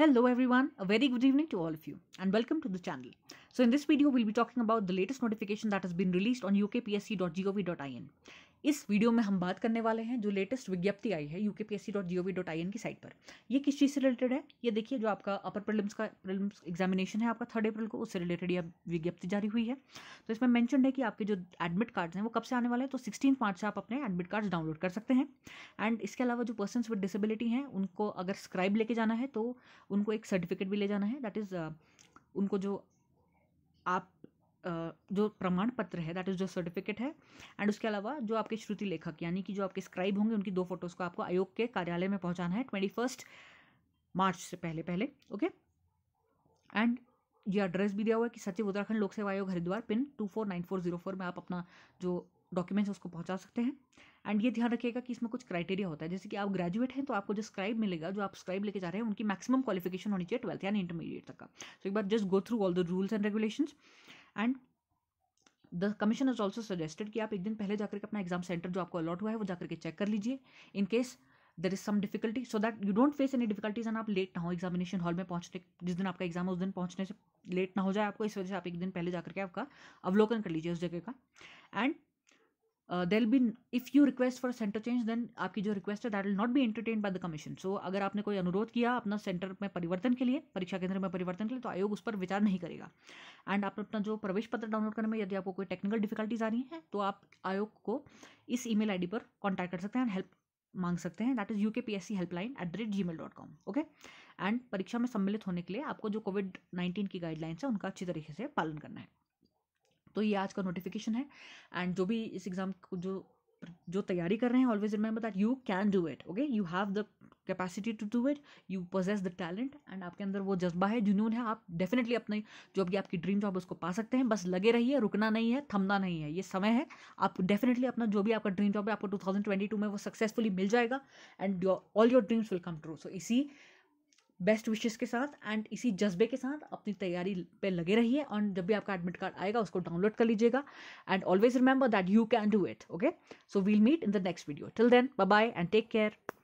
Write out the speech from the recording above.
Hello everyone, a very good evening to all of you and welcome to the channel. So in this video, we'll be talking about the latest notification that has been released on ukpsc.gov.in. इस video में हम बात करने वाले हैं जो latest विज्ञप्ति आई है U K P S C V dot I N की साइट पर ये किस चीज़ से रिलेटेड है ये देखिए जो आपका अपर प्रिलिम्स का प्रिलिम्स एग्जामिनेशन है आपका थर्ड अप्रैल को उससे रिलेटेड यह विज्ञप्ति जारी हुई है तो इसमें मैंशनड है कि आपके जो एडमिट कार्ड्स हैं वो कब से आने वाले हैं तो सिक्सटीन मार्च से आप अपने एडमिट कार्ड्स डाउनलोड कर सकते हैं एंड इसके अलावा जो पर्सन विद डिसेबिलिटी हैं उनको अगर स्क्राइब लेके जाना है तो उनको एक सर्टिफिकेट भी ले जाना है दैट इज़ uh, उनको जो आप जो प्रमाण पत्र है दैट इज़ जो सर्टिफिकेट है एंड उसके अलावा जो आपके श्रुति लेखक यानी कि जो आपके स्क्राइब होंगे उनकी दो फोटोज़ को आपको आयोग के कार्यालय में पहुंचाना है ट्वेंटी फर्स्ट मार्च से पहले पहले ओके एंड ये एड्रेस भी दिया हुआ है कि सचिव उत्तराखंड लोक सेवा आयोग Haridwar pin two four nine four zero four में आप अपना जो डॉक्यूमेंट्स है उसको पहुंचा सकते हैं एंड ये ध्यान रखिएगा कि इसमें कुछ क्राइटेरिया होता है जैसे कि आप ग्रेजुएट हैं तो आपको जो स्क्राइब मिलेगा जो आप स्क्राइब लेके जा रहे हैं उनकी मैक्सिमम क्वालिफिकेशन होनी चाहिए ट्वेल्थ यानी इंटरमीडिएट तक का सो so, एक बार just go through all the rules and regulations and the commission is also suggested कि आप एक दिन पहले जाकर के अपना एग्जाम सेंटर जो आपको अलॉट हुआ है वो जाकर के चेक कर लीजिए in case there is some difficulty so that you don't face any difficulties and आप लेट ना हो एग्जामिनेशन हॉल में पहुंचने जिस दिन आपका एग्जाम उस दिन पहुंचने से लेट ना हो जाए आपको इस वजह से आप एक दिन पहले जाकर के आपका अवलोकन कर लीजिए उस जगह का and there be if you request for centre change then आपकी जो रिक्वेस्ट है that will not be entertain by the commission so अगर आपने कोई अनुरोध किया अपना सेंटर में परिवर्तन के लिए परीक्षा केंद्र में परिवर्तन के लिए तो आयोग उस पर विचार नहीं करेगा एंड आप अपना जो प्रवेश पत्र डाउनलोड करने में यदि आपको कोई टेक्निकल डिफिकल्टीज आ रही हैं तो आप आयोग को इस ई मेल पर कॉन्टैक्ट कर सकते हैं एंड हेल्प मांग सकते हैं that is U K P S C helpline at the rate gmail dot com okay and परीक्षा में सम्मिलित होने के लिए आपको जो कोविड नाइन्टीन की गाइडलाइंस है उनका अच्छी तरीके से पालन करना है तो ये आज का नोटिफिकेशन है एंड जो भी इस एग्ज़ाम को जो जो तैयारी कर रहे हैं always remember that you can do it okay you have the capacity to do it you possess the talent and आपके अंदर वो जज्बा है जुनून है आप डेफिनेटली अपने जो भी आपकी ड्रीम जॉब उसको पा सकते हैं बस लगे रहिए रुकना नहीं है थमना नहीं है ये समय है आप डेफिनेटली अपना जो भी आपका ड्रीम जॉब है आपको टू में वो सक्सेसफुली मिल जाएगा and all your dreams will come true so इसी बेस्ट विशेष के साथ एंड इसी जज्बे के साथ अपनी तैयारी पे लगे रहिए और जब भी आपका एडमिट कार्ड आएगा उसको डाउनलोड कर लीजिएगा and always remember that you can do it okay so we'll meet in the next video till then bye bye and take care